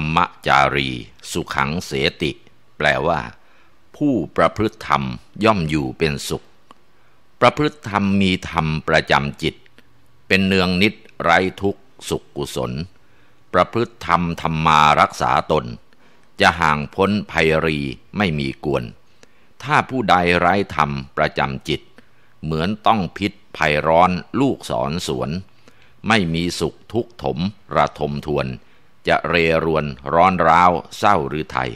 รมจารี สุขังเสติ แปลว่าผู้ประพฤติธรรมย่อมอยู่เป็นสุข ประพฤติธรรมมีธรรมประจำจิต เป็นเนืองนิดไร้ทุกสุขกุศล ประพฤติธรรมธรรมารักษาตน จะห่างพ้นภัยรีไม่มีกวน ถ้าผู้ใดไร้ธรรมประจำจิต เหมือนต้องพิษภัยร้อนลูกสอนสวน ไม่มีสุขทุกถมระทมทวนจะเรรวนร้อนร้าวเศร้าหรือไทย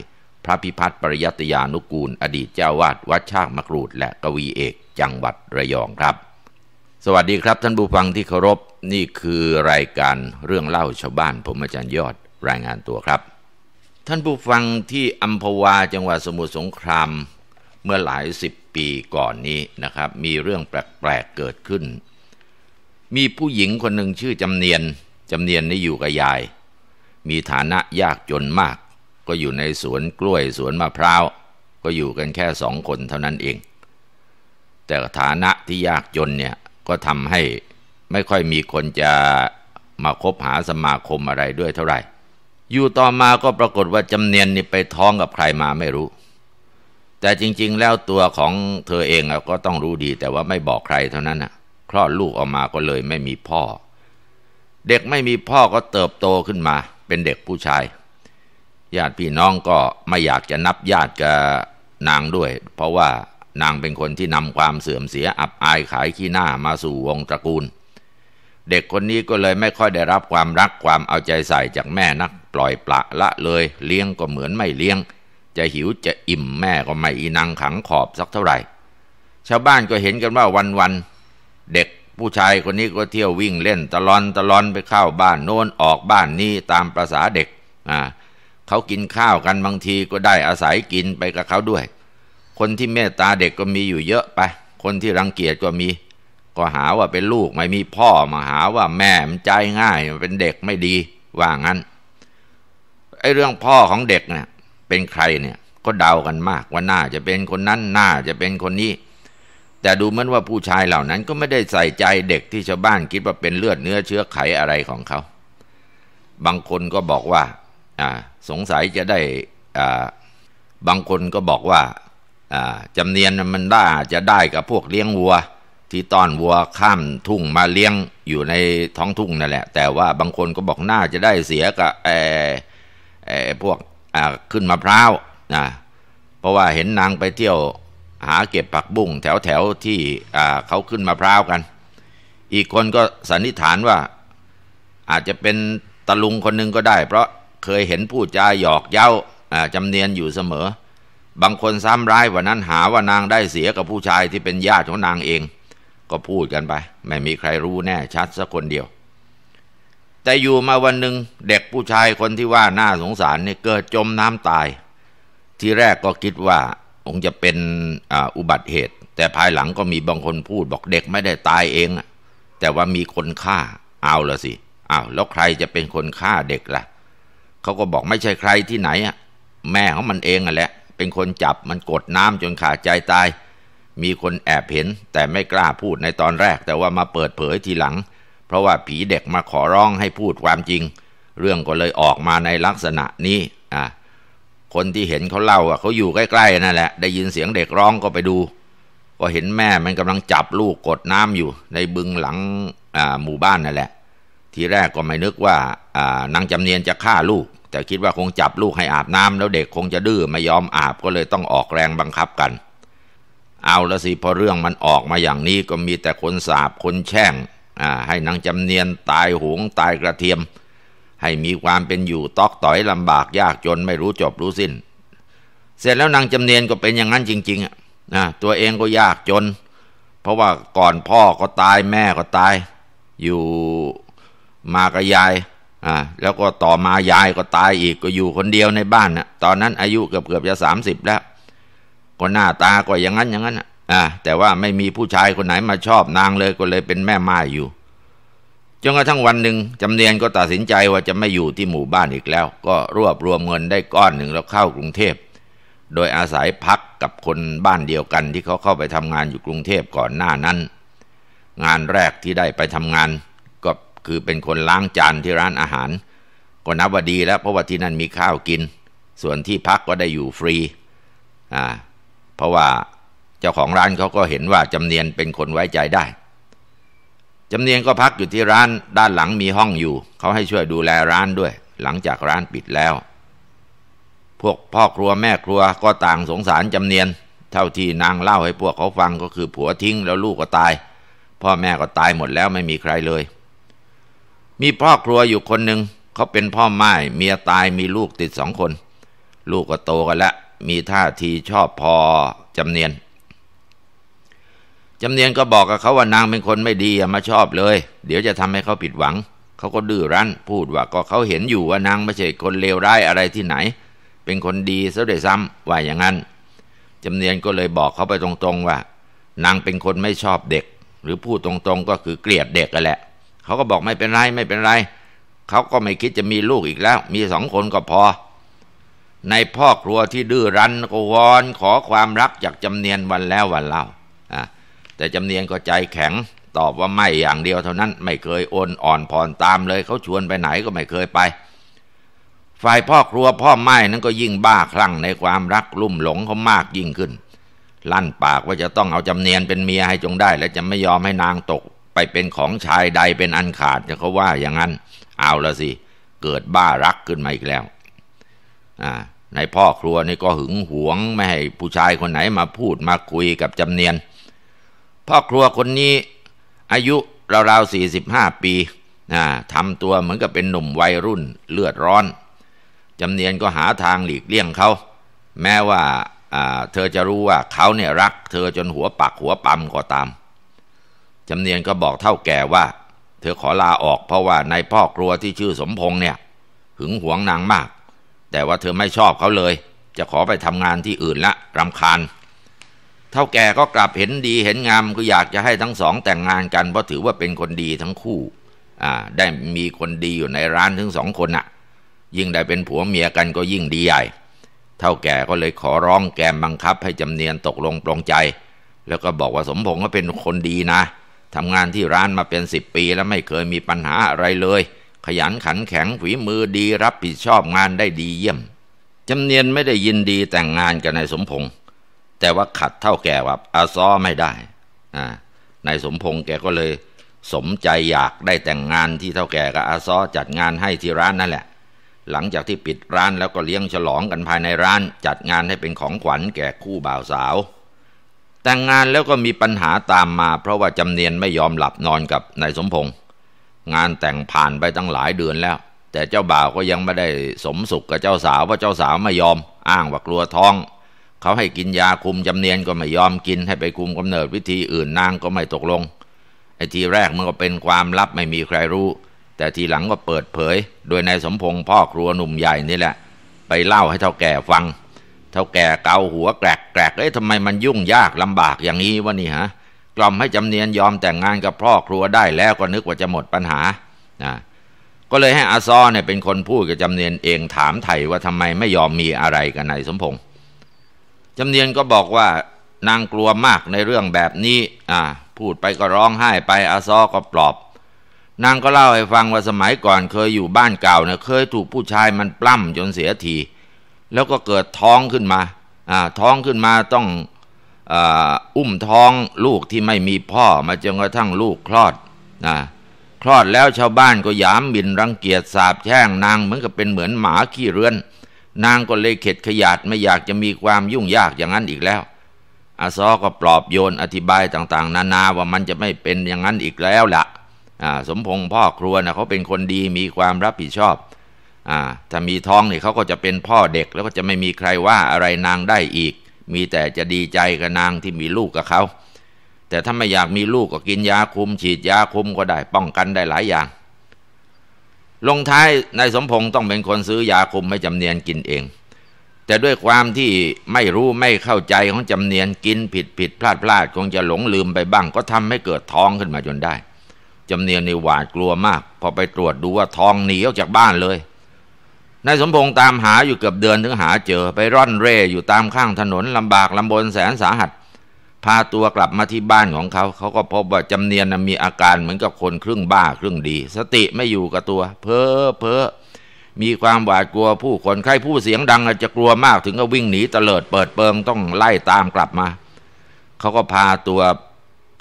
พระพิพัฒน์ปริยัติยานุกูล อดีตเจ้าวาดวัดชากมกรูดและกวีเอก จังหวัดระยองครับ สวัสดีครับท่านผู้ฟังที่เคารพนี่คือรายการเรื่องเล่าชาวบ้านผมอาจารย์ยอดรายงานตัวครับ ท่านผู้ฟังที่อัมพวาจังหวัดสมุทรสงคราม เมื่อหลายสิบปีก่อนนี้นะครับมีเรื่องแปลกๆเกิดขึ้น มีผู้หญิงคนหนึ่งชื่อจำเนียนจำเนียนนี่อยู่กับยายมีฐานะยากจนมาก ก็อยู่ในสวนกล้วยสวนมะพร้าว ก็อยู่กันแค่สองคนเท่านั้นเอง แต่ฐานะที่ยากจนเนี่ย ก็ทำให้ไม่ค่อยมีคนจะมาคบหาสมาคมอะไรด้วยเท่าไหร่อยู่ต่อมาก็ปรากฏว่าจำเนียนนี่ไปท้องกับใครมาไม่รู้ แต่จริง ๆ แล้วตัวของเธอเองก็ต้องรู้ดีแต่ว่าไม่บอกใครเท่านั้นน่ะ คลอดลูกออกมาก็เลยไม่มีพ่อ เด็กไม่มีพ่อก็เติบโตขึ้นมาเป็นเด็กผู้ชายญาติพี่น้องก็ไม่อยากจะนับญาติกับนางด้วย เพราะว่านางเป็นคนที่นำความเสื่อมเสียอับอายขายขี้หน้ามาสู่วงตระกูล เด็กคนนี้ก็เลยไม่ค่อยได้รับความรักความเอาใจใส่จากแม่นัก ปล่อยปละละเลยเลี้ยงก็เหมือนไม่เลี้ยง จะหิวจะอิ่มแม่ก็ไม่อีนางขังขอบสักเท่าไหร่ชาวบ้านก็เห็นกันว่าวันวันเด็กผู้ชายคนนี้ก็เที่ยววิ่งเล่นตะลอนตะลอนไปเข้าบ้านโน้นออกบ้านนี้ตามประษาเด็กอ่าเขากินข้าวกันบางทีก็ได้อาศัยกินไปกับเขาด้วย คนที่เมตตาเด็กก็มีอยู่เยอะไป คนที่รังเกียจก็มี ก็หาว่าเป็นลูกไม่มีพ่อมาหาว่าแม่มันใจง่ายมันเป็นเด็กไม่ดีว่างั้นไอ้เรื่องพ่อของเด็กเนี่ย เป็นใครเนี่ยก็เดากันมากว่าน่าจะเป็นคนนั้นน่าจะเป็นคนนี้แต่ดูเหมือนว่าผู้ชายเหล่านั้นก็ไม่ได้ใส่ใจเด็กที่ชาวบ้านคิดว่าเป็นเลือดเนื้อเชื้อไขอะไรของเขา บางคนก็บอกว่าสงสัยจะได้บางคนก็บอกว่าจำเนียนมันได้จะได้กับพวกเลี้ยงวัว ที่ต้อนวัวข้ามทุ่งมาเลี้ยงอยู่ในท้องทุ่งนั่นแหละ แต่ว่าบางคนก็บอกน่าจะได้เสียกับไอ้พวกขึ้นมะพร้าวนะเพราะว่าเห็นนางไปเที่ยวหาเก็บผักบุ้งแถวแถวที่เขาขึ้นมาพร้าวกัน อีกคนก็สันนิษฐานว่าอาจจะเป็นตะลุงคนหนึ่งก็ได้ เพราะเคยเห็นผู้จาหยอกเย้าจำเนียนอยู่เสมอ บางคนซ้ำร้ายกว่านั้นหาว่านางได้เสียกับผู้ชายที่เป็นญาติของนางเอง ก็พูดกันไป ไม่มีใครรู้แน่ชัดสักคนเดียว แต่อยู่มาวันหนึ่งเด็กผู้ชายคนที่ว่าน่าสงสารนี่เกิดจมน้ำตาย ที่แรกก็คิดว่าคงจะเป็นอุบัติเหตุ แต่ภายหลังก็มีบางคนพูดบอกเด็กไม่ได้ตายเองแต่ว่ามีคนฆ่าเอาละสิเอาแล้วใครจะเป็นคนฆ่าเด็กละ่ะเขาก็บอกไม่ใช่ใครที่ไหนอ่ะ แม่ของมันเองอ่ะแหละ เป็นคนจับมันกดน้ำจนขาดใจตายมีคนแอบเห็น แต่ไม่กล้าพูดในตอนแรก แต่ว่ามาเปิดเผยทีหลัง เพราะว่าผีเด็กมาขอร้องให้พูดความจริง เรื่องก็เลยออกมาในลักษณะนี้อ่ะคนที่เห็นเขาเล่าอ่ะเขาอยู่ใกล้ๆนั่นแหละได้ยินเสียงเด็กร้องก็ไปดู ก็เห็นแม่มันกำลังจับลูกกดน้ำอยู่ ในบึงหลังหมู่บ้านนั่นแหละทีแรกก็ไม่นึกว่านางจำเนียนจะฆ่าลูก แต่คิดว่าคงจับลูกให้อาบน้ำ แล้วเด็กคงจะดื้อไม่ยอมอาบก็เลยต้องออกแรงบังคับกัน เอาละสิพอเรื่องมันออกมาอย่างนี้ก็มีแต่คนสาบคนแช่งให้นางจำเนียนตายหงตายกระเทียมให้มีความเป็นอยู่ตอกต่อยลำบากยากจนไม่รู้จบรู้สิน้น เสร็จแล้วนางจำเนียนก็เป็นอย่างนั้นจริง ๆ อ่ะนะตัวเองก็ยากจน เพราะว่าก่อนพ่อก็ตายแม่ก็ตาย อยู่มากับยายอ่าแล้วก็ต่อมายายก็ตายอีกก็อยู่คนเดียวในบ้านนะตอนนั้นอายุเกือบเกือบจะสามสิบแล้ว ก็หน้าตาก็อย่างนั้นอย่างนั้นอ่าแต่ว่าไม่มีผู้ชายคนไหนมาชอบนางเลยก็เลยเป็นแม่ไม้อยู่จนกระทั่งวันหนึ่งจำเนียนก็ตัดสินใจว่าจะไม่อยู่ที่หมู่บ้านอีกแล้ว ก็รวบรวมเงินได้ก้อนหนึ่งแล้วเข้ากรุงเทพโดยอาศัยพักกับคนบ้านเดียวกันที่เขาเข้าไปทำงานอยู่กรุงเทพก่อนหน้านั้น งานแรกที่ได้ไปทำงานก็คือเป็นคนล้างจานที่ร้านอาหารก็นับว่าดีแล้วเพราะว่าที่นั่นมีข้าวกิน ส่วนที่พักก็ได้อยู่ฟรีอ่าเพราะว่าเจ้าของร้านเขาก็เห็นว่าจำเนียนเป็นคนไว้ใจได้จำเนียงก็พักอยู่ที่ร้านด้านหลังมีห้องอยู่ เขาให้ช่วยดูแลร้านด้วยหลังจากร้านปิดแล้ว พวกพ่อครัวแม่ครัวก็ต่างสงสารจำเนียน เท่าที่นางเล่าให้พวกเขาฟังก็คือผัวทิ้งแล้วลูกก็ตาย พ่อแม่ก็ตายหมดแล้วไม่มีใครเลย มีพ่อครัวอยู่คนหนึ่งเขาเป็นพ่อไม้เมียตายมีลูกติดสองคน ลูกก็โตกันแล้วมีท่าทีชอบพอจำเนียนจำเนียนก็บอกกับเขาว่านางเป็นคนไม่ดีอย่ามาชอบเลยเดี๋ยวจะทำให้เขาผิดหวังเขาก็ดื้อรั้น พูดว่าก็เขาเห็นอยู่ว่านางไม่ใช่คนเลวร้ายอะไรที่ไหน เป็นคนดีซะด้วยซ้ำว่าอย่างนั้นจำเนียนก็เลยบอกเขาไปตรงๆ ว่า นางเป็นคนไม่ชอบเด็ก หรือพูดตรงๆก็คือเกลียดเด็กกันแหละ เขาก็บอกไม่เป็นไรไม่เป็นไร เขาก็ไม่คิดจะมีลูกอีกแล้ว มีสองคนก็พอ ในพ่อครัวที่ดื้อรั้นก็วอนขอความรักจากจำเนียนวันแล้ววันเล่าอ่ะแต่จำเนียงก็ใจแข็งตอบว่าไม่อย่างเดียวเท่านั้น ไม่เคยโอนอ่อนผ่อนตามเลยเขาชวนไปไหนก็ไม่เคยไป ฝ่ายพ่อครัวพ่อไม้นั้นก็ยิ่งบ้าคลั่งในความรักลุ่มหลงเขามากยิ่งขึ้น ลั่นปากว่าจะต้องเอาจำเนียนเป็นเมียให้จงได้และจะไม่ยอมให้นางตกไปเป็นของชายใดเป็นอันขาดจะเขาว่าอย่างนั้น เอาละสิเกิดบ้ารักขึ้นมาอีกแล้วอ่านพ่อครัวนี่ก็หึงหวง ไม่ให้ผู้ชายคนไหนมาพูดมาคุยกับจำเนียนพ่อครัวคนนี้อายุราวๆสี่สิบห้าปีนะทำตัวเหมือนกับเป็นหนุ่มวัยรุ่นเลือดร้อนจำเนียนก็หาทางหลีกเลี่ยงเขา แม้ว่าเธอจะรู้ว่าเขาเนี่ยรักเธอจนหัวปักหัวปั๊มก็ตามจำเนียนก็บอกเท่าแก่ว่า เธอขอลาออกเพราะว่านายพ่อครัวที่ชื่อสมพงษ์เนี่ย หึงหวงนางมาก แต่ว่าเธอไม่ชอบเขาเลย จะขอไปทำงานที่อื่นละรำคาญเท่าแก่ก็กลับเห็นดีเห็นงามก็อยากจะให้ทั้งสอง แต่งงานกันเพราะถือว่าเป็นคนดีทั้งคู่ได้มีคนดีอยู่ในร้านถึงสองคนน่ะ ยิ่งได้เป็นผัวเมียกันก็ยิ่งดีใหญ่เท่าแก่ก็เลยขอร้องแกมบังคับให้จำเนียนตกลงปลงใจ แล้วก็บอกว่าสมพงษ์ก็เป็นคนดีนะทำงานที่ร้านมาเป็นสิบปีแล้วไม่เคยมีปัญหาอะไรเลย ขยันขันแข็งฝีมือดีรับผิดชอบงานได้ดีเยี่ยมจำเนียนไม่ได้ยินดีแต่งงานกับนายสมพงษ์แต่ว่าขัดเท่าแก่ว่าอาซ้อไม่ได้นายสมพงษ์แกก็เลย สมใจอยากได้แต่งงานที่เท่าแก่กับอาซ้อจัดงานให้ที่ร้านนั่นแหละ หลังจากที่ปิดร้านแล้วก็เลี้ยงฉลองกันภายในร้าน จัดงานให้เป็นของขวัญแก่คู่บ่าวสาว แต่งงานแล้วก็มีปัญหาตามมา เพราะว่าจำเนียนไม่ยอมหลับนอนกับนายสมพงษ์งานแต่งผ่านไปตั้งหลายเดือนแล้ว แต่เจ้าบ่าวก็ยังไม่ได้สมสุขกับเจ้าสาวเพราะเจ้าสาวไม่ยอมอ้างว่ากลัวท้องเขาให้กินยาคุมจำเนียนก็ไม่ยอมกินให้ไปคุมกำเนิดวิธีอื่นนางก็ไม่ตกลงไอ้ทีแรกมันก็เป็นความลับไม่มีใครรู้ แต่ทีหลังก็เปิดเผย โดยนายสมพงศ์พ่อครัวหนุ่มใหญ่นี่แหละ ไปเล่าให้เท่าแก่ฟังเท่าแก่เกาหัวแกรกแกรกเอ้ยทำไมมันยุ่งยากลำบากอย่างนี้วะนี่ฮะกล่อมให้จำเนียนยอมแต่งงานกับพ่อครัวได้แล้วก็นึกว่าจะหมดปัญหานะก็เลยให้อาซอเนี่ยเป็นคนพูดกับจำเนียนเองถามไถ่ว่าทำไมไม่ยอมมีอะไรกับนายสมพงศ์จำเนียนก็บอกว่านางกลัวมากในเรื่องแบบนี้อ่าพูดไปก็ร้องไห้ไปอาซอก็ปลอบ นางก็เล่าให้ฟังว่าสมัยก่อนเคยอยู่บ้านเก่าเนี่ยเคยถูกผู้ชายมันปล้ำจนเสียทีแล้วก็เกิดท้องขึ้นมาอ่าท้องขึ้นมาต้องอุ้มท้องลูกที่ไม่มีพ่อมาจนกระทั่งลูกคลอด่าคลอดแล้วชาวบ้านก็ยามบินรังเกียจสาบแช่งนางเหมือนกับเป็นเหมือนหมาขี้เรือนนางก็เลยเข็ดขยาด ไม่อยากจะมีความยุ่งยากอย่างนั้นอีกแล้วอาซอก็ปลอบโยนอธิบายต่างๆ นานาว่ามันจะไม่เป็นอย่างนั้นอีกแล้วละ่ะสมพงษ์พ่อครัวนะเขาเป็นคนดีมีความรับผิดชอบอถ้ามีท้องนี่เขาก็จะเป็นพ่อเด็กแล้วก็จะไม่มีใครว่าอะไรนางได้อีก มีแต่จะดีใจกับนางที่มีลูกกับเขา แต่ถ้าไม่อยากมีลูกก็กินยาคุม ฉีดยาคุมก็ได้ป้องกันได้หลายอย่างลงท้ายนายสมพงศ์ต้องเป็นคนซื้อยาคุมให้จำเนียนกินเอง แต่ด้วยความที่ไม่รู้ไม่เข้าใจของจำเนียนกินผิดผิดพลาดพลาดคงจะหลงลืมไปบ้างก็ทำให้เกิดท้องขึ้นมาจนได้จำเนียนในหวาดกลัวมาก พอไปตรวจดูว่าท้องหนีออกจากบ้านเลยนายสมพงศ์ตามหาอยู่เกือบเดือนถึงหาเจอไปร่อนเร่อยู่ตามข้างถนนลำบากลำบนแสนสาหัสพาตัวกลับมาที่บ้านของเขาเขาก็พบว่าจำเนียนมีอาการเหมือนกับคนครึ่งบ้าครึ่งดี สติไม่อยู่กับตัว เพ้อเพ้อมีความหวาดกลัวผู้คนใครผู้เสียงดังอาจจะกลัวมากถึงก็วิ่งหนีเตลิดเปิดเปิงต้องไล่ตามกลับมาเขาก็พาตัว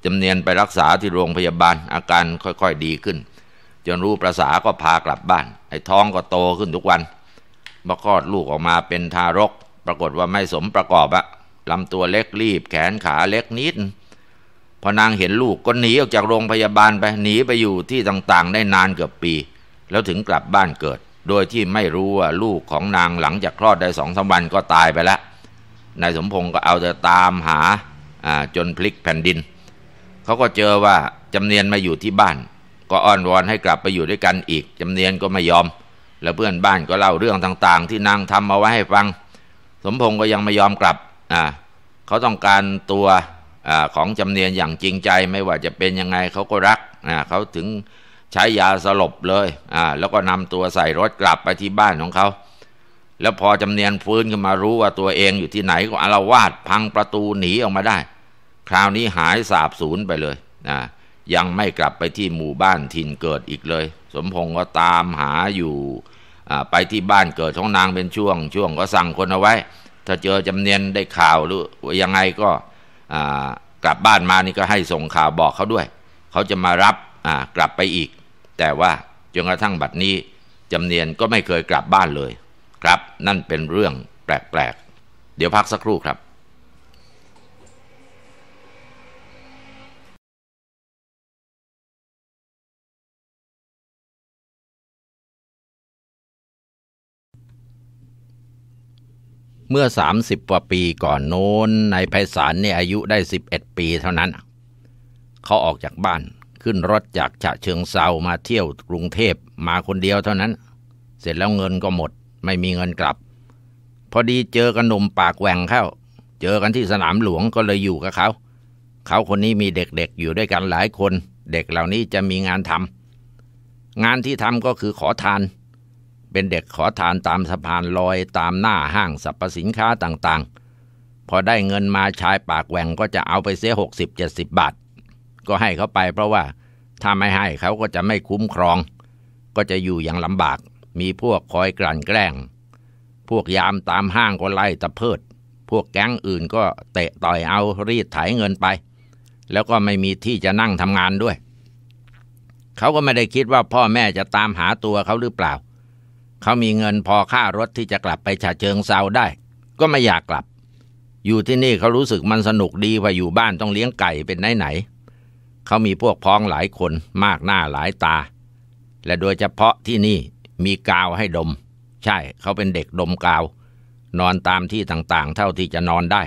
จำเนียนไปรักษาที่โรงพยาบาล อาการค่อยๆดีขึ้น จนรู้ประสาก็พากลับบ้านไอ้ท้องก็โตขึ้นทุกวันบกอดลูกออกมาเป็นทารก ปรากฏว่าไม่สมประกอบอะลำตัวเล็กรีบแขนขาเล็กนิดพอนางเห็นลูกก็หนีออกจากโรงพยาบาลไปหนีไปอยู่ที่ต่างๆ ได้นานเกือบปี แล้วถึงกลับบ้านเกิด โดยที่ไม่รู้ว่าลูกของนางหลังจากคลอดได้สองสาวันก็ตายไปแล้วนายสมพงศ์ก็เอาแต่ตามหาจนพลิกแผ่นดินเขาก็เจอว่าจำเนียนมาอยู่ที่บ้าน ก็อ้อนวอนให้กลับไปอยู่ด้วยกันอีกจำเนียนก็ไม่ยอม แล้วเพื่อนบ้านก็เล่าเรื่องต่างๆ ที่นางทำมาไว้ให้ฟัง สมพงศ์ก็ยังไม่ยอมกลับเขาต้องการตัวอของจำเนียนอย่างจริงใจไม่ว่าจะเป็นยังไงเขาก็รัก เขาถึงใช้ยาสลบเลย แล้วก็นำตัวใส่รถกลับไปที่บ้านของเขา แล้วพอจำเนียนฟื้นขึ้นมารู้ว่าตัวเองอยู่ที่ไหนก็อารวาดพังประตูหนีออกมาได้ คราวนี้หายสาบสูญไปเลยนะยังไม่กลับไปที่หมู่บ้านถิ่นเกิดอีกเลย สมพงศ์ก็ตามหาอยู่ไปที่บ้านเกิดของนางเป็นช่วง ช่วงก็สั่งคนเอาไว้ถ้าเจอจำเนียนได้ข่าวหรือยังไงก็กลับบ้านมานี่ก็ให้ส่งข่าวบอกเขาด้วย เขาจะมารับกลับไปอีก แต่ว่าจนกระทั่งบัดนี้จำเนียนก็ไม่เคยกลับบ้านเลย ครับนั่นเป็นเรื่องแปลกๆ เดี๋ยวพักสักครู่ครับเมื่อ30กว่าปีก่อนโน้น ในัยไพศาลเนี่ยอายุได้11ปีเท่านั้นเขาออกจากบ้านขึ้นรถจากฉะเชิงเซามาเที่ยวกรุงเทพมาคนเดียวเท่านั้น เสร็จแล้วเงินก็หมด ไม่มีเงินกลับ พอดีเจอกันหนุ่มปากแหว่งเข้า เจอกันที่สนามหลวงก็เลยอยู่กับเขาเขาคนนี้มีเด็กๆอยู่ด้วยกันหลายคน เด็กเหล่านี้จะมีงานทำงานที่ทำก็คือขอทานเป็นเด็กขอทานตามสะพานลอยตามหน้าห้างสรรพสินค้าต่างๆ พอได้เงินมาชายปากแหว่งก็จะเอาไปเสียหกสิบเจ็ดสิบบาท ก็ให้เขาไป เพราะว่าถ้าไม่ให้เขาก็จะไม่คุ้มครอง ก็จะอยู่อย่างลำบาก มีพวกคอยกลั่นแกล้ง พวกยามตามห้างก็ไล่ตะเพิด พวกแก๊งอื่นก็เตะต่อยเอารีดไถเงินไป แล้วก็ไม่มีที่จะนั่งทำงานด้วย เขาก็ไม่ได้คิดว่าพ่อแม่จะตามหาตัวเขาหรือเปล่าเขามีเงินพอค่ารถที่จะกลับไปฉะเชิงเซาได้ ก็ไม่อยากกลับ อยู่ที่นี่เขารู้สึกมันสนุกดีกว่าอยู่บ้านต้องเลี้ยงไก่เป็นไหนไหน เขามีพวกพ้องหลายคนมากหน้าหลายตา และโดยเฉพาะที่นี่มีกาวให้ดม ใช่เขาเป็นเด็กดมกาว นอนตามที่ต่างๆ เท่าที่จะนอนได้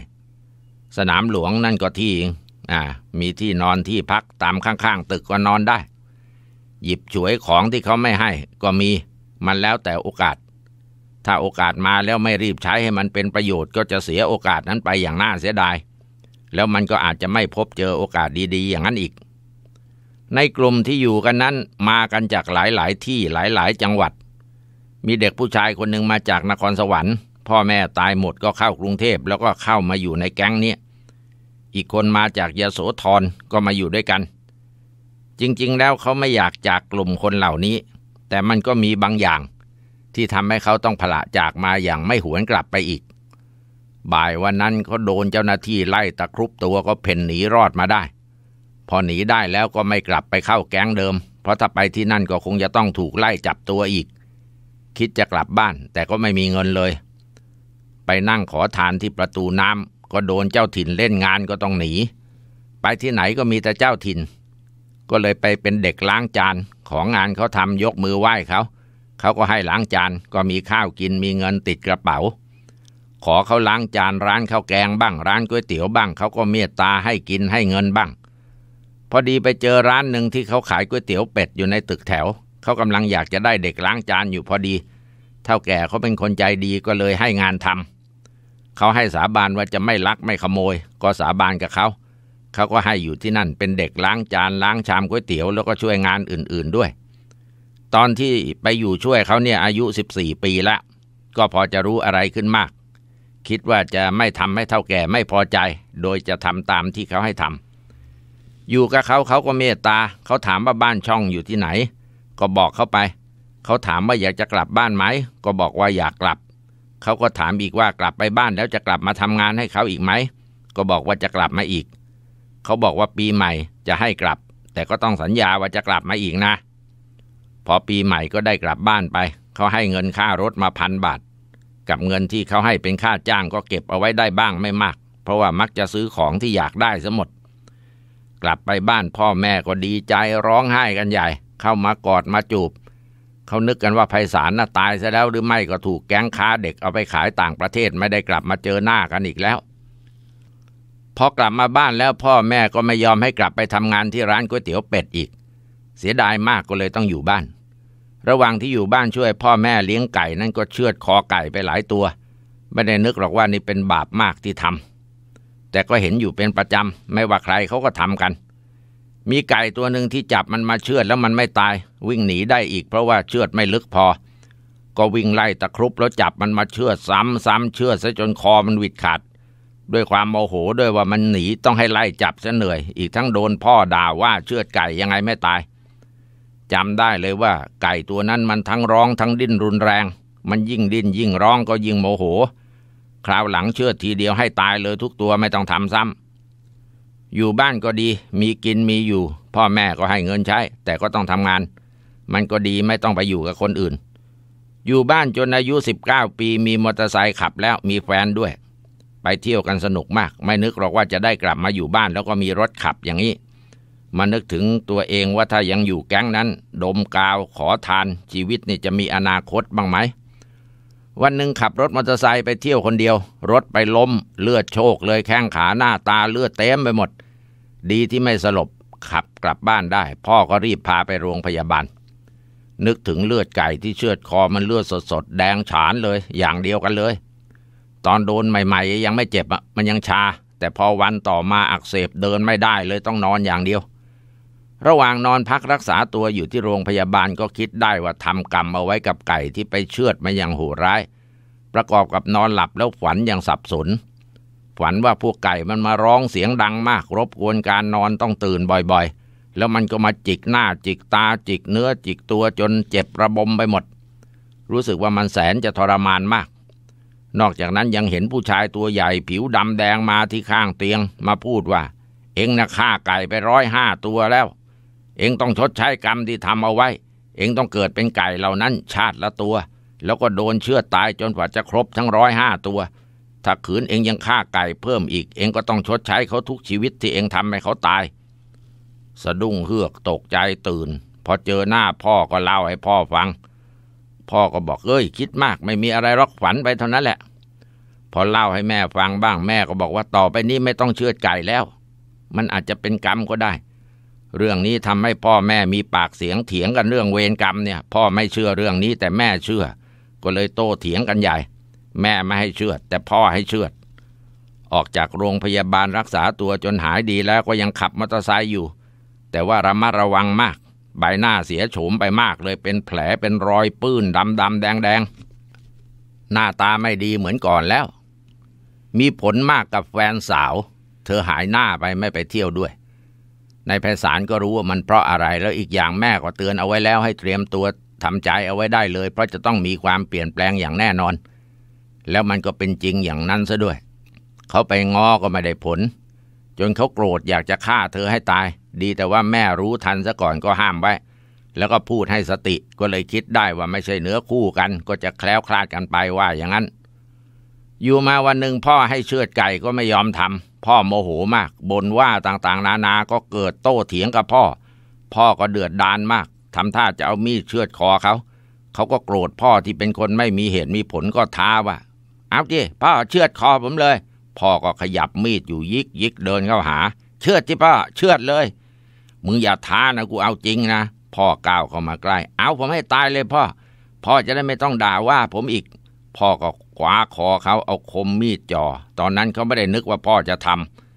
สนามหลวงนั่นก็ที่อ่า มีที่นอนที่พักตามข้างๆตึกก็นอนได้ หยิบฉวยของที่เขาไม่ให้ก็มีมันแล้วแต่โอกาส ถ้าโอกาสมาแล้วไม่รีบใช้ให้มันเป็นประโยชน์ก็จะเสียโอกาสนั้นไปอย่างน่าเสียดาย แล้วมันก็อาจจะไม่พบเจอโอกาสดีๆ อย่างนั้นอีก ในกลุ่มที่อยู่กันนั้นมากันจากหลายๆ ที่หลายๆ จังหวัด มีเด็กผู้ชายคนหนึ่งมาจากนครสวรรค์ พ่อแม่ตายหมดก็เข้ากรุงเทพแล้วก็เข้ามาอยู่ในแก๊งนี้ อีกคนมาจากยโสธรก็มาอยู่ด้วยกัน จริงๆ แล้วเขาไม่อยากจากกลุ่มคนเหล่านี้แต่มันก็มีบางอย่าง ที่ทำให้เขาต้องผละจากมาอย่างไม่หวนกลับไปอีก บ่ายวันนั้นเขาโดนเจ้าหน้าที่ไล่ตะครุบตัวก็เพ่นหนีรอดมาได้ พอหนีได้แล้วก็ไม่กลับไปเข้าแก๊งเดิม เพราะถ้าไปที่นั่นก็คงจะต้องถูกไล่จับตัวอีก คิดจะกลับบ้าน แต่ก็ไม่มีเงินเลย ไปนั่งขอทานที่ประตูน้ำก็โดนเจ้าถิ่นเล่นงานก็ต้องหนี ไปที่ไหนก็มีแต่เจ้าถิ่นก็เลยไปเป็นเด็กล้างจาน ของงานเขาทำยกมือไหว้เขาเขาก็ให้ล้างจานก็มีข้าวกินมีเงินติดกระเป๋า ขอเขาล้างจานร้านข้าวแกงบ้าง ร้านก๋วยเตี๋ยวบ้างเขาก็เมตตาให้กินให้เงินบ้าง พอดีไปเจอร้านหนึ่งที่เขาขายก๋วยเตี๋ยวเป็ดอยู่ในตึกแถวเขากำลังอยากจะได้เด็กล้างจานอยู่พอดีเท่าแก่เขาเป็นคนใจดีก็เลยให้งานทำเขาให้สาบานว่าจะไม่ลักไม่ขโมย ก็สาบานกับเขาเขาก็ให้อยู่ที่นั่นเป็นเด็กล้างจานล้างชามก๋วยเตี๋ยวแล้วก็ช่วยงานอื่น ๆด้วย ตอนที่ไปอยู่ช่วยเขาเนี่ยอายุ 14 ปีละก็พอจะรู้อะไรขึ้นมาก คิดว่าจะไม่ทำให้เท่าแก่ไม่พอใจ โดยจะทำตามที่เขาให้ทำอยู่กับเขาเขาก็เมตตาเขาถามว่าบ้านช่องอยู่ที่ไหน ก็บอกเขาไปเขาถามว่าอยากจะกลับบ้านไหมก็บอกว่าอยากกลับเขาก็ถามอีกว่ากลับไปบ้านแล้วจะกลับมาทำงานให้เขาอีกไหมก็บอกว่าจะกลับมาอีกเขาบอกว่าปีใหม่จะให้กลับ แต่ก็ต้องสัญญาว่าจะกลับมาอีกนะ พอปีใหม่ก็ได้กลับบ้านไป เขาให้เงินค่ารถมาพันบาทกับเงินที่เขาให้เป็นค่าจ้างก็เก็บเอาไว้ได้บ้างไม่มาก เพราะว่ามักจะซื้อของที่อยากได้สมหมดกลับไปบ้านพ่อแม่ก็ดีใจร้องไห้กันใหญ่ เข้ามากอดมาจูบ เขานึกกันว่าไพศาลน่ะตายซะแล้วหรือไม่ก็ถูกแก๊งค้าเด็กเอาไปขายต่างประเทศไม่ได้กลับมาเจอหน้ากันอีกแล้วพอกลับมาบ้านแล้วพ่อแม่ก็ไม่ยอมให้กลับไปทำงานที่ร้านก๋วยเตี๋ยวเป็ดอีก เสียดายมากก็เลยต้องอยู่บ้าน ระหว่างที่อยู่บ้านช่วยพ่อแม่เลี้ยงไก่นั่นก็เชือดคอไก่ไปหลายตัว ไม่ได้นึกหรอกว่านี่เป็นบาปมากที่ทำ แต่ก็เห็นอยู่เป็นประจำไม่ว่าใครเขาก็ทำกัน มีไก่ตัวหนึ่งที่จับมันมาเชือดแล้วมันไม่ตาย วิ่งหนีได้อีก เพราะว่าเชือดไม่ลึกพอ ก็วิ่งไล่ตะครุบแล้วจับมันมาเชือดซ้ำๆเชือดซะจนคอมันวิดขาดด้วยความโมโหด้วยว่ามันหนีต้องให้ไล่จับซะเหนื่อยอีกทั้งโดนพ่อด่าว่าเชือดไก่ยังไงไม่ตาย จำได้เลยว่าไก่ตัวนั้นมันทั้งร้องทั้งดิ้นรุนแรง มันยิ่งดิ้นยิ่งร้องก็ยิ่งโมโห คราวหลังเชือดทีเดียวให้ตายเลยทุกตัวไม่ต้องทำซ้ำอยู่บ้านก็ดีมีกินมีอยู่ พ่อแม่ก็ให้เงินใช้แต่ก็ต้องทำงาน มันก็ดีไม่ต้องไปอยู่กับคนอื่น อยู่บ้านจนอายุ19ปีมีมอเตอร์ไซค์ขับแล้วมีแฟนด้วยไปเที่ยวกันสนุกมาก ไม่นึกหรอกว่าจะได้กลับมาอยู่บ้านแล้วก็มีรถขับอย่างนี้มานึกถึงตัวเองว่าถ้ายังอยู่แก๊งนั้นดมกาวขอทานชีวิตนี่จะมีอนาคตบ้างไหมวันหนึ่งขับรถมอเตอร์ไซค์ไปเที่ยวคนเดียว รถไปล้มเลือดโชกเลยแข้งขาหน้าตาเลือดเต็มไปหมด ดีที่ไม่สลบขับกลับบ้านได้ พ่อก็รีบพาไปโรงพยาบาล นึกถึงเลือดไก่ที่เชือดคอมันเลือดสดๆแดงฉานเลยอย่างเดียวกันเลยตอนโดนใหม่ ๆ ยังไม่เจ็บอ่ะมันยังชา แต่พอวันต่อมาอักเสบเดินไม่ได้เลยต้องนอนอย่างเดียว ระหว่างนอนพักรักษาตัวอยู่ที่โรงพยาบาลก็คิดได้ว่าทำกรรมเอาไว้กับไก่ที่ไปเชือดมาอย่างโหดร้าย ประกอบกับนอนหลับแล้วฝันอย่างสับสนฝันว่าพวกไก่มันมาร้องเสียงดังมากรบกวนการนอนต้องตื่นบ่อยๆ แล้วมันก็มาจิกหน้าจิกตาจิกเนื้อจิกตัวจนเจ็บระบมไปหมด รู้สึกว่ามันแสนจะทรมานมากนอกจากนั้นยังเห็นผู้ชายตัวใหญ่ผิวดำแดงมาที่ข้างเตียงมาพูดว่า เอ็งนะฆ่าไก่ไปร้อยห้าตัวแล้ว เอ็งต้องชดใช้กรรมที่ทำเอาไว้ เอ็งต้องเกิดเป็นไก่เหล่านั้นชาติละตัว แล้วก็โดนเชื่อตายจนกว่าจะครบทั้งร้อยห้าตัว ถ้าขืนเอ็งยังฆ่าไก่เพิ่มอีกเอ็งก็ต้องชดใช้เขาทุกชีวิตที่เอ็งทำให้เขาตาย สะดุ้งเฮือกตกใจตื่น พอเจอหน้าพ่อก็เล่าให้พ่อฟังพ่อก็บอกเอ้ยคิดมากไม่มีอะไรรอกฝันไปเท่านั้นแหละ พอเล่าให้แม่ฟังบ้าง แม่ก็บอกว่าต่อไปนี้ไม่ต้องเชื่อใไก่แล้ว มันอาจจะเป็นกรรมก็ได้ เรื่องนี้ทำให้พ่อแม่มีปากเสียงเถียงกันเรื่องเวรกรรมเนี่ย พ่อไม่เชื่อเรื่องนี้แต่แม่เชื่อ ก็เลยโตเถียงกันใหญ่แม่ไม่ให้เชื่อแต่พ่อให้เชื่อออกจากโรงพยาบาลรักษาตัวจนหายดีแล้วก็ยังขับมอเตอร์ไซค์อยู่ แต่ว่าระมัดระวังมากใบหน้าเสียโฉมไปมากเลยเป็นแผลเป็นรอยปื้นดำดำแดงแดงหน้าตาไม่ดีเหมือนก่อนแล้ว มีผลมากกับแฟนสาว เธอหายหน้าไปไม่ไปเที่ยวด้วย ในแยไพศาลก็รู้ว่ามันเพราะอะไรแล้วอีกอย่างแม่ก็เตือนเอาไว้แล้วให้เตรียมตัวทำใจเอาไว้ได้เลยเพราะจะต้องมีความเปลี่ยนแปลงอย่างแน่นอน แล้วมันก็เป็นจริงอย่างนั้นซะด้วย เขาไปง้อก็ไม่ได้ผล จนเขาโกรธอยากจะฆ่าเธอให้ตายดีแต่ว่าแม่รู้ทันซะก่อนก็ห้ามไว้ แล้วก็พูดให้สติก็เลยคิดได้ว่าไม่ใช่เนื้อคู่กัน ก็จะแคล้วคลาดกันไปว่าอย่างนั้น อยู่มาวันหนึ่งพ่อให้เชือดไก่ก็ไม่ยอมทำ พ่อโมโหมากบ่นว่าต่างๆนานาก็เกิดโต้เถียงกับพ่อ พ่อก็เดือดดานมาก ทำท่าจะเอามีดเชือดคอเขาเขาก็โกรธพ่อที่เป็นคนไม่มีเหตุมีผลก็ท้าว่าเอาดิพ่อเชือดคอผมเลย พ่อก็ขยับมีดอยู่ยิกยิกเดินเข้าหา เชือดที่พ่อเชือดเลยมึงอย่าท้านะกูเอาจริงนะพ่อก้าวเข้ามาใกล้เอาผมให้ตายเลยพ่อ พ่อจะได้ไม่ต้องด่าว่าผมอีก พ่อก็คว้าคอเขาเอาคมมีดจ่อตอนนั้นเขาไม่ได้นึกว่าพ่อจะท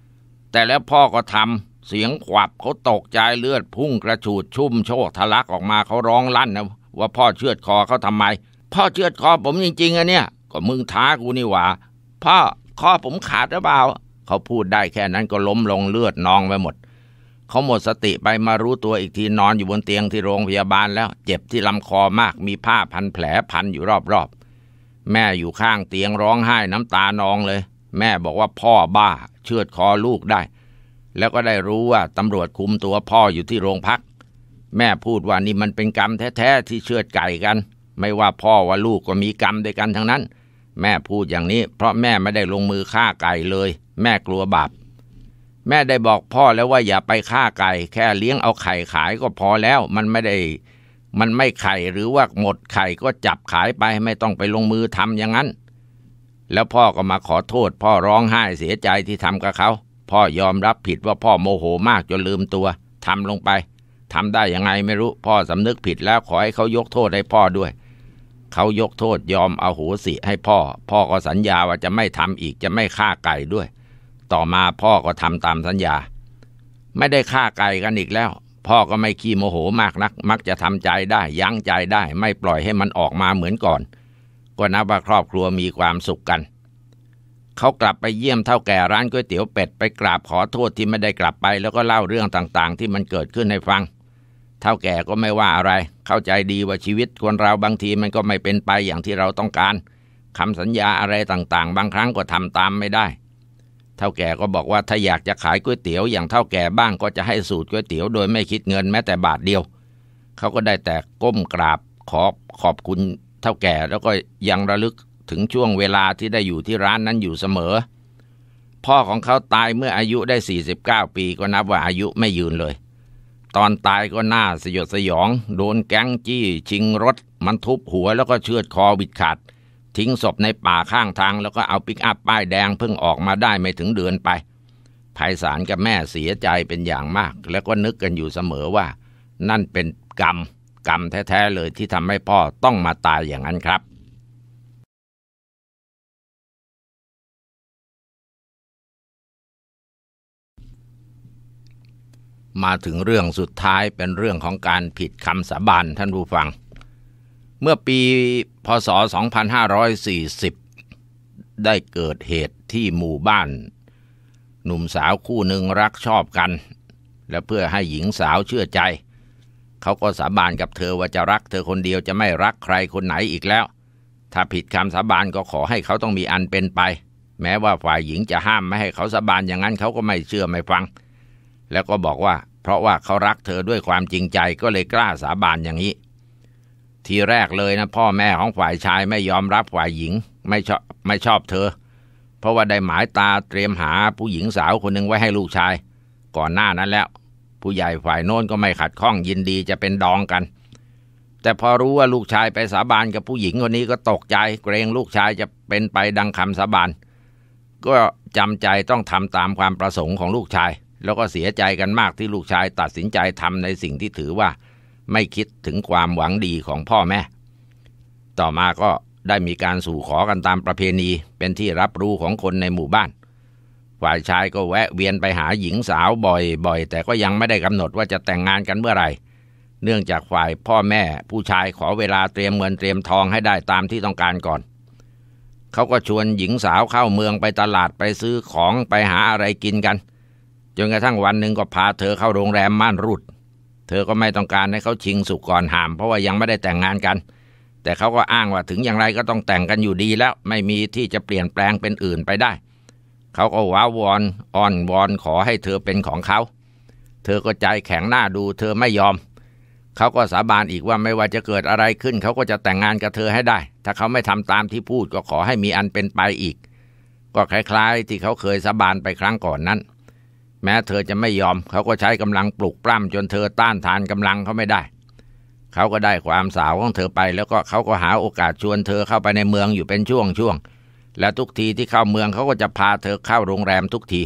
ำ แต่แล้วพ่อก็ทำ เสียงขวับเขาตกใจเลือดพุ่งกระฉูดชุ่มโชกทะลักออกมาเขาร้องลั่นนะว่าพ่อเชือดคอเขาทำไม พ่อเชือดคอผมจริงๆอะเนี่ยก็มึงท้ากูนี่หว่าพ่อคอผมขาดหรือเปล่าเขาพูดได้แค่นั้นก็ล้มลงเลือดนองไปหมดเขาหมดสติไปมารู้ตัวอีกทีนอนอยู่บนเตียงที่โรงพยาบาลแล้ว เจ็บที่ลำคอมากมีผ้าพันแผลพันอยู่รอบๆแม่อยู่ข้างเตียงร้องไห้น้ำตานองเลย แม่บอกว่าพ่อบ้า เชือดคอลูกได้ แล้วก็ได้รู้ว่าตำรวจคุมตัวพ่ออยู่ที่โรงพัก แม่พูดว่านี่มันเป็นกรรมแท้ ๆ ที่เชือดไก่กัน ไม่ว่าพ่อว่าลูกก็มีกรรมด้วยกันทั้งนั้น แม่พูดอย่างนี้เพราะแม่ไม่ได้ลงมือฆ่าไก่เลย แม่กลัวบาปแม่ได้บอกพ่อแล้วว่าอย่าไปฆ่าไก่แค่เลี้ยงเอาไข่ขายก็พอแล้ว มันไม่ได้ มันไม่ไข่หรือว่าหมดไข่ก็จับขายไปไม่ต้องไปลงมือทำอย่างนั้น แล้วพ่อก็มาขอโทษ พ่อร้องไห้เสียใจที่ทำกับเขาพ่อยอมรับผิดว่าพ่อโมโหมากจนลืมตัวทำลงไปทำได้ยังไงไม่รู้ พ่อสำนึกผิดแล้วขอให้เขายกโทษให้พ่อด้วยเขายกโทษยอมเอาหูสิให้พ่อ พ่อก็สัญญาว่าจะไม่ทำอีกจะไม่ฆ่าไก่ด้วยต่อมาพ่อก็ทำตามสัญญา ไม่ได้ฆ่าไก่กันอีกแล้ว พ่อก็ไม่ขี้โมโหมากนัก มักจะทำใจได้ ยั้งใจได้ไม่ปล่อยให้มันออกมาเหมือนก่อนก็นับว่าครอบครัวมีความสุขกัน เขากลับไปเยี่ยมเท่าแก่ร้านก๋วยเตี๋ยวเป็ดไปกราบขอโทษที่ไม่ได้กลับไปแล้วก็เล่าเรื่องต่างๆ ที่มันเกิดขึ้นให้ฟังเท่าแก่ก็ไม่ว่าอะไร เข้าใจดีว่าชีวิตคนเราบางทีมันก็ไม่เป็นไปอย่างที่เราต้องการคำสัญญาอะไรต่างๆ บางครั้งก็ทำตามไม่ได้เท่าแก่ก็บอกว่าถ้าอยากจะขายก๋วยเตี๋ยว อย่างเท่าแก่บ้างก็จะให้สูตรก๋วยเตี๋ยวโดยไม่คิดเงินแม้แต่บาทเดียว เขาก็ได้แต่ก้มกราบขอบขอบคุณเท่าแก่แล้วก็ยังระลึกถึงช่วงเวลาที่ได้อยู่ที่ร้านนั้นอยู่เสมอ พ่อของเขาตายเมื่ออายุได้ 49 ปีก็นับว่าอายุไม่ยืนเลย ตอนตายก็น่าสยดสยอง โดนแก๊งจี้ ชิงรถมันทุบหัวแล้วก็เชือดคอบิดขาดทิ้งศพในป่าข้างทางแล้วก็เอาปิกอัพป้ายแดงเพิ่งออกมาได้ไม่ถึงเดือนไปไพศาลกับแม่เสียใจเป็นอย่างมากแล้วก็นึกกันอยู่เสมอว่า นั่นเป็นกรรม กรรมแท้ ๆ เลยที่ทำให้พ่อต้องมาตายอย่างนั้นครับ มาถึงเรื่องสุดท้ายเป็นเรื่องของการผิดคำสาบานท่านผู้ฟังเมื่อปีพศ 2540 ได้เกิดเหตุที่หมู่บ้าน หนุ่มสาวคู่หนึ่งรักชอบกัน และเพื่อให้หญิงสาวเชื่อใจ เขาก็สาบานกับเธอว่าจะรักเธอคนเดียวจะไม่รักใครคนไหนอีกแล้ว ถ้าผิดคำสาบานก็ขอให้เขาต้องมีอันเป็นไป แม้ว่าฝ่ายหญิงจะห้ามไม่ให้เขาสาบานอย่างนั้น เขาก็ไม่เชื่อไม่ฟัง แล้วก็บอกว่าเพราะว่าเขารักเธอด้วยความจริงใจก็เลยกล้าสาบานอย่างนี้ทีแรกเลยนะพ่อแม่ของฝ่ายชายไม่ยอมรับฝ่ายหญิง ไม่ชอบไม่ชอบเธอ เพราะว่าได้หมายตาเตรียมหาผู้หญิงสาวคนหนึ่งไว้ให้ลูกชาย ก่อนหน้านั้นแล้ว ผู้ใหญ่ฝ่ายโน้นก็ไม่ขัดข้องยินดีจะเป็นดองกัน แต่พอรู้ว่าลูกชายไปสาบานกับผู้หญิงคนนี้ก็ตกใจ เกรงลูกชายจะเป็นไปดังคำสาบานก็จำใจต้องทำตามความประสงค์ของลูกชาย แล้วก็เสียใจกันมากที่ลูกชายตัดสินใจทำในสิ่งที่ถือว่าไม่คิดถึงความหวังดีของพ่อแม่ ต่อมาก็ได้มีการสู่ขอกันตามประเพณี เป็นที่รับรู้ของคนในหมู่บ้าน ฝ่ายชายก็แวะเวียนไปหาหญิงสาวบ่อย ๆ แต่ก็ยังไม่ได้กำหนดว่าจะแต่งงานกันเมื่อไหร่เนื่องจากฝ่ายพ่อแม่ผู้ชายขอเวลาเตรียมเงินเตรียมทองให้ได้ตามที่ต้องการก่อน เขาก็ชวนหญิงสาวเข้าเมืองไปตลาดไปซื้อของไปหาอะไรกินกันจนกระทั่งวันหนึ่งก็พาเธอเข้าโรงแรมม่านรูดเธอก็ไม่ต้องการให้เขาชิงสุกรหามเพราะว่ายังไม่ได้แต่งงานกัน แต่เขาก็อ้างว่าถึงอย่างไรก็ต้องแต่งกันอยู่ดีแล้วไม่มีที่จะเปลี่ยนแปลงเป็นอื่นไปได้ เขาก็ว้าวอนอ้อนวอนขอให้เธอเป็นของเขา เธอก็ใจแข็งหน้าดู เธอไม่ยอม เขาก็สาบานอีกว่าไม่ว่าจะเกิดอะไรขึ้น เขาก็จะแต่งงานกับเธอให้ได้ ถ้าเขาไม่ทำตามที่พูดก็ขอให้มีอันเป็นไปอีก ก็คล้าย ๆ ที่เขาเคยสาบานไปครั้งก่อนนั้นแม้เธอจะไม่ยอม เขาก็ใช้กำลังปลุกปล้ำจนเธอต้านทานกำลังเขาไม่ได้ เขาก็ได้ความสาวของเธอไป แล้วก็เขาก็หาโอกาสชวนเธอเข้าไปในเมืองอยู่เป็นช่วงช่วงและทุกทีที่เข้าเมืองเขาก็จะพาเธอเข้าโรงแรมทุกที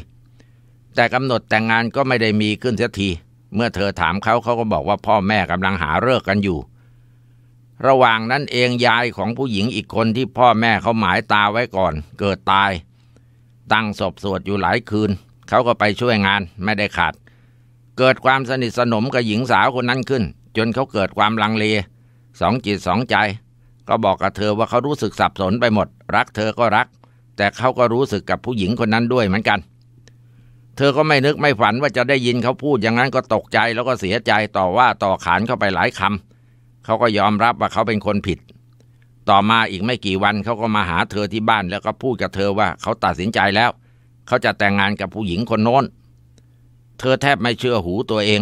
แต่กำหนดแต่งงานก็ไม่ได้มีขึ้นเสียที เมื่อเธอถามเขาเขาก็บอกว่าพ่อแม่กำลังหาเลิกกันอยู่ ระหว่างนั้นเองยายของผู้หญิงอีกคนที่พ่อแม่เขาหมายตาไว้ก่อน เกิดตาย ตั้งศพสวดอยู่หลายคืนเขาก็ไปช่วยงานไม่ได้ขาด เกิดความสนิทสนมกับหญิงสาวคนนั้นขึ้น จนเขาเกิดความลังเลสองจิตสองใจ ก็บอกกับเธอว่าเขารู้สึกสับสนไปหมด รักเธอก็รัก แต่เขาก็รู้สึกกับผู้หญิงคนนั้นด้วยเหมือนกัน เธอก็ไม่นึกไม่ฝันว่าจะได้ยินเขาพูดอย่างนั้นก็ตกใจแล้วก็เสียใจต่อว่าต่อขานเข้าไปหลายคำเขาก็ยอมรับว่าเขาเป็นคนผิด ต่อมาอีกไม่กี่วันเขาก็มาหาเธอที่บ้านแล้วก็พูดกับเธอว่าเขาตัดสินใจแล้วเขาจะแต่งงานกับผู้หญิงคนโน้น เธอแทบไม่เชื่อหูตัวเอง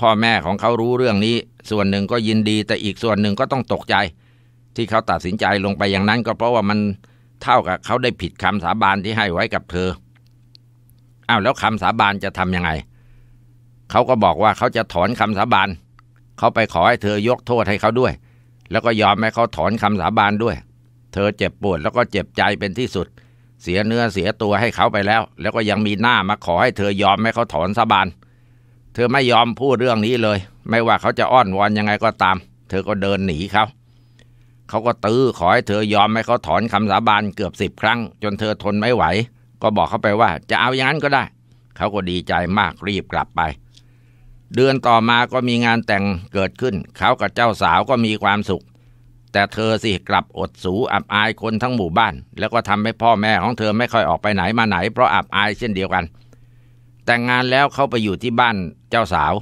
พ่อแม่ของเขารู้เรื่องนี้ ส่วนหนึ่งก็ยินดีแต่อีกส่วนหนึ่งก็ต้องตกใจ ที่เขาตัดสินใจลงไปอย่างนั้นก็เพราะว่ามันเท่ากับเขาได้ผิดคำสาบานที่ให้ไว้กับเธอ อ้าวแล้วคำสาบานจะทำยังไง เขาก็บอกว่าเขาจะถอนคำสาบานเขาไปขอให้เธอยกโทษให้เขาด้วย แล้วก็ยอมให้เขาถอนคำสาบานด้วย เธอเจ็บปวดแล้วก็เจ็บใจเป็นที่สุดเสียเนื้อเสียตัวให้เขาไปแล้ว แล้วก็ยังมีหน้ามาขอให้เธอยอมให้เขาถอนสาบานเธอไม่ยอมพูดเรื่องนี้เลย ไม่ว่าเขาจะอ้อนวอนยังไงก็ตาม เธอก็เดินหนีเขา เขาก็ตื้อขอให้เธอยอมให้เขาถอนคำสาบานเกือบสิบครั้ง จนเธอทนไม่ไหว ก็บอกเขาไปว่าจะเอาอย่างนั้นก็ได้ เขาก็ดีใจมากรีบกลับไป เดือนต่อมาก็มีงานแต่งเกิดขึ้น เขากับเจ้าสาวก็มีความสุขแต่เธอสิกลับอดสูอับอายคนทั้งหมู่บ้าน แล้วก็ทำให้พ่อแม่ของเธอไม่ค่อยออกไปไหนมาไหนเพราะอับอายเช่นเดียวกัน แต่งงานแล้วเขาไปอยู่ที่บ้านเจ้าสาว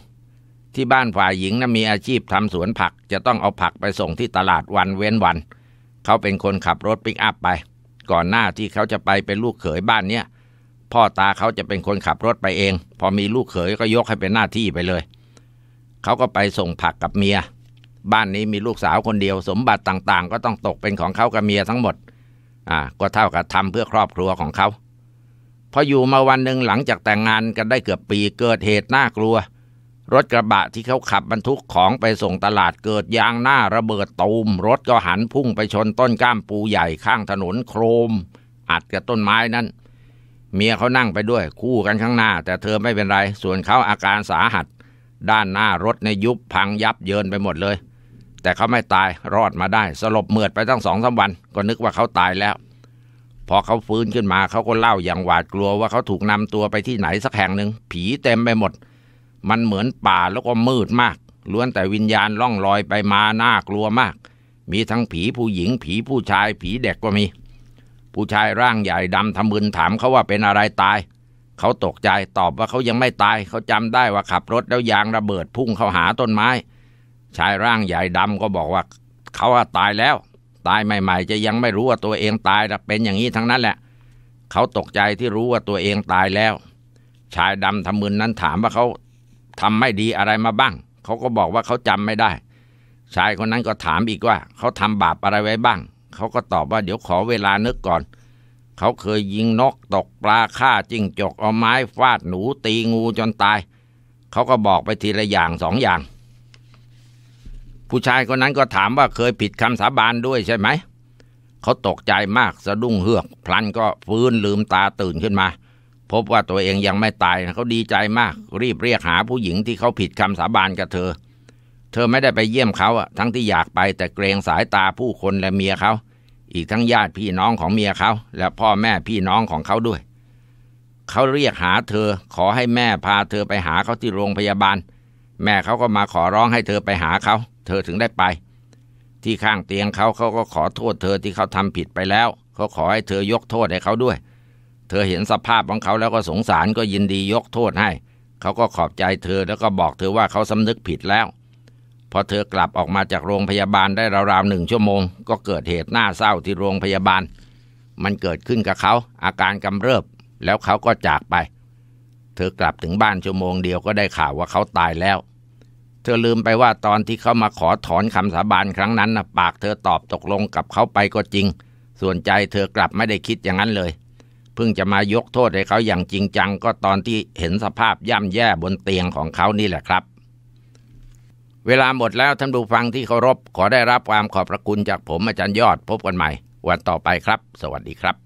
ที่บ้านฝ่ายหญิงนะมีอาชีพทำสวนผัก จะต้องเอาผักไปส่งที่ตลาดวันเว้นวัน เขาเป็นคนขับรถปิกอัพไป ก่อนหน้าที่เขาจะไปเป็นลูกเขยบ้านเนี้ยพ่อตาเขาจะเป็นคนขับรถไปเอง พอมีลูกเขยก็ยกให้เป็นหน้าที่ไปเลยเขาก็ไปส่งผักกับเมียบ้านนี้มีลูกสาวคนเดียวสมบัติต่างๆ ก็ต้องตกเป็นของเขากับเมียทั้งหมด อ่า ก็เท่ากับทำเพื่อครอบครัวของเขาพออยู่มาวันหนึ่งหลังจากแต่งงานกันได้เกือบปีเกิดเหตุน่ากลัว รถกระบะที่เขาขับบรรทุกของไปส่งตลาดเกิดยางหน้าระเบิดตูม รถก็หันพุ่งไปชนต้นก้ามปูใหญ่ข้างถนนโครม อัดกับต้นไม้นั้น เมียเขานั่งไปด้วยคู่กันข้างหน้า แต่เธอไม่เป็นไรส่วนเขาอาการสาหัส ด้านหน้ารถในยุบพังยับเยินไปหมดเลยแต่เขาไม่ตายรอดมาได้ สลบเมือดไปตั้งสองสาวัน ก็นึกว่าเขาตายแล้ว พอเขาฟื้นขึ้นมาเขาก็เล่าอย่างหวาดกลัวว่าเขาถูกนำตัวไปที่ไหนสักแห่งหนึ่งผีเต็มไปหมด มันเหมือนป่าแล้วก็มืดมาก ล้วนแต่วิญญาณล่องลอยไปมาน่ากลัวมาก มีทั้งผีผู้หญิง ผีผู้ชายผีเด็กก็มี ผู้ชายร่างใหญ่ดำทำมึนถามเขาว่าเป็นอะไรตาย เขาตกใจตอบว่าเขายังไม่ตาย เขาจำได้ว่าขับรถแล้วยางระเบิดพุ่งเข้าหาต้นไม้ชายร่างใหญ่ดำก็บอกว่าเขาตายแล้ว ตายใหม่ ๆ จะยังไม่รู้ว่าตัวเองตายแเป็นอย่างนี้ทั้งนั้นแหละเขาตกใจที่รู้ว่าตัวเองตายแล้ว ชายดำทำมืนนั้นถามว่าเขาทำไม่ดีอะไรมาบ้างเขาก็บอกว่าเขาจำไม่ได้ ชายคนนั้นก็ถามอีกว่าเขาทำบาปอะไรไว้บ้างเขาก็ตอบว่าเดี๋ยวขอเวลานึกก่อนเขาเคยยิงนกตกปลาฆ่าจิ้งจกเอาไม้ฟาดหนู ตีงูจนตาย เขาก็บอกไปทีละอย่างสองอย่างผู้ชายคนนั้นก็ถามว่าเคยผิดคำสาบานด้วยใช่ไหม เขาตกใจมากสะดุ้งเฮือก พลันก็ฟื้นลืมตาตื่นขึ้นมา พบว่าตัวเองยังไม่ตายเขาดีใจมาก รีบเรียกหาผู้หญิงที่เขาผิดคำสาบานกับเธอ เธอไม่ได้ไปเยี่ยมเขา ทั้งที่อยากไปแต่เกรงสายตาผู้คนและเมียเขา อีกทั้งญาติพี่น้องของเมียเขา และพ่อแม่พี่น้องของเขาด้วย เขาเรียกหาเธอ ขอให้แม่พาเธอไปหาเขาที่โรงพยาบาล แม่เขาก็มาขอร้องให้เธอไปหาเขาเธอถึงได้ไป ที่ข้างเตียงเขาเขาก็ขอโทษเธอที่เขาทำผิดไปแล้วเขาขอให้เธอยกโทษให้เขาด้วย เธอเห็นสภาพของเขาแล้วก็สงสารก็ยินดียกโทษให้เขาก็ขอบใจเธอแล้วก็บอกเธอว่าเขาสำนึกผิดแล้ว พอเธอกลับออกมาจากโรงพยาบาลได้ราวๆหนึ่งชั่วโมง ก็เกิดเหตุหน้าเศร้าที่โรงพยาบาล มันเกิดขึ้นกับเขาอาการกำเริบ แล้วเขาก็จากไป เธอกลับถึงบ้านชั่วโมงเดียวก็ได้ข่าวว่าเขาตายแล้วเธอลืมไปว่าตอนที่เขามาขอถอนคำสาบานครั้งนั้นนะปากเธอตอบตกลงกับเขาไปก็จริง ส่วนใจเธอกลับไม่ได้คิดอย่างนั้นเลย เพิ่งจะมายกโทษให้เขาอย่างจริงจัง ก็ตอนที่เห็นสภาพย่ำแย่บนเตียงของเขานี่แหละครับ เวลาหมดแล้วท่านผู้ฟังที่เคารพขอได้รับความขอบพระคุณจากผมอาจารย์ยอด พบกันใหม่ วันต่อไปครับ สวัสดีครับ